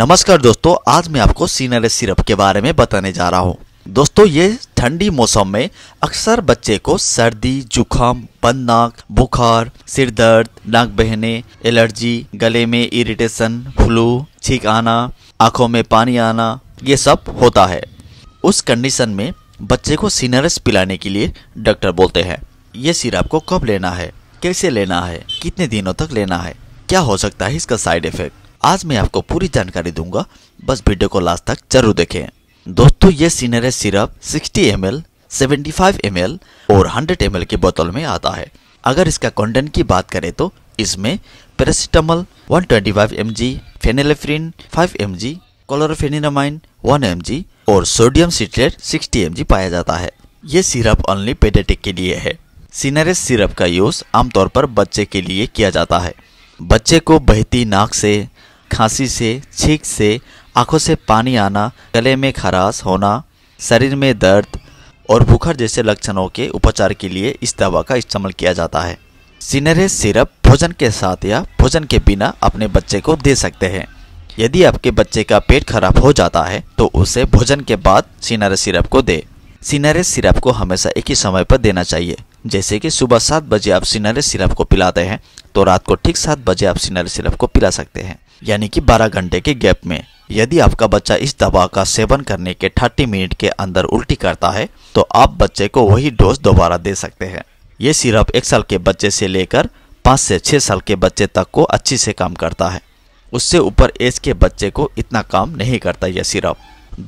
नमस्कार दोस्तों आज मैं आपको सीनर सिरप के बारे में बताने जा रहा हूँ दोस्तों ये ठंडी मौसम में अक्सर बच्चे को सर्दी जुखाम बंद नाक बुखार सिर दर्द नाक बहने एलर्जी गले में इरिटेशन फ्लू छींक आना आंखों में पानी आना ये सब होता है उस कंडीशन में बच्चे को सीनरस पिलाने के लिए डॉक्टर बोलते हैं ये सिरप को कब लेना है कैसे लेना है कितने दिनों तक लेना है क्या हो सकता है इसका साइड इफेक्ट आज मैं आपको पूरी जानकारी दूंगा बस वीडियो को लास्ट तक जरूर देखें दोस्तों ये सीनरे सिरप 60 एम एल 75 और 100 एम की बोतल में आता है अगर इसका कंटेंट की बात करें तो इसमें paracetamol 125 twenty five M G phenylephrine five M G one M G और सोडियम सिट्रेट 60 एम जी पाया जाता है ये सिरप ऑनली पेडेटिक के लिए है सीनरेस सिरप का यूज आमतौर पर बच्चे के लिए किया जाता है बच्चे को बहती नाक से खांसी से छींक से आंखों से पानी आना गले में खराश होना शरीर में दर्द और बुखार जैसे लक्षणों के उपचार के लिए इस दवा का इस्तेमाल किया जाता है सिनरेस सिरप भोजन के साथ या भोजन के बिना अपने बच्चे को दे सकते हैं यदि आपके बच्चे का पेट खराब हो जाता है तो उसे भोजन के बाद सिनरेस सिरप को दे सिनरेस सिरप को हमेशा एक ही समय पर देना चाहिए जैसे कि सुबह सात बजे आप सिनरेस सिरप को पिलाते हैं तो रात को ठीक सात बजे आप सिनरेस सिरप को पिला सकते हैं यानी कि 12 घंटे के गैप में यदि आपका बच्चा इस दवा का सेवन करने के 30 मिनट के अंदर उल्टी करता है तो आप बच्चे को वही डोज दोबारा दे सकते हैं ये सिरप एक साल के बच्चे से लेकर पाँच से छः साल के बच्चे तक को अच्छी से काम करता है उससे ऊपर एज के बच्चे को इतना काम नहीं करता यह सिरप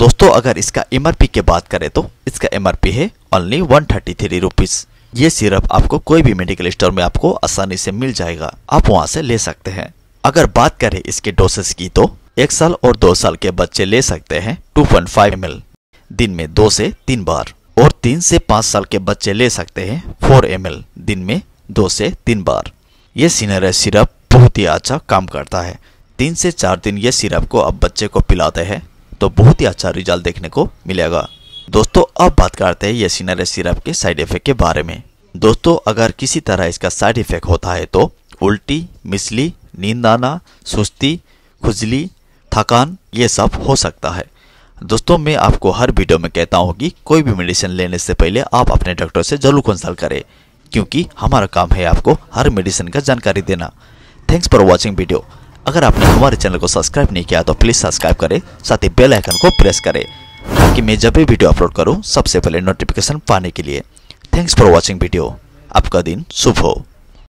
दोस्तों अगर इसका एम की बात करें तो इसका एम है only one thirty three rupees ये सिरप आपको कोई भी मेडिकल स्टोर में आपको आसानी से मिल जाएगा आप वहाँ से ले सकते हैं अगर बात करें इसके डोसेस की तो एक साल और दो साल के बच्चे ले सकते हैं 2.5 पॉइंट दिन में दो से तीन बार और तीन से पाँच साल के बच्चे ले सकते हैं 4 एम दिन में दो से तीन बार ये सीनर सिरप बहुत ही अच्छा काम करता है तीन से चार दिन ये सिरप को अब बच्चे को पिलाते हैं तो बहुत ही अच्छा रिजल्ट देखने को मिलेगा दोस्तों अब बात करते हैं ये सीनर सिरप के साइड इफेक्ट के बारे में दोस्तों अगर किसी तरह इसका साइड इफेक्ट होता है तो उल्टी मिसली नींद आना सुस्ती खुजली थकान ये सब हो सकता है दोस्तों मैं आपको हर वीडियो में कहता हूँ कि कोई भी मेडिसिन लेने से पहले आप अपने डॉक्टर से जरूर कंसल्ट करें क्योंकि हमारा काम है आपको हर मेडिसिन का जानकारी देना थैंक्स फॉर वॉचिंग वीडियो अगर आपने हमारे चैनल को सब्सक्राइब नहीं किया तो प्लीज़ सब्सक्राइब करें साथ ही बेल आइकन को प्रेस करें ताकि मैं जब भी वीडियो अपलोड करूँ सबसे पहले नोटिफिकेशन पाने के लिए थैंक्स फॉर वॉचिंग वीडियो आपका दिन शुभ हो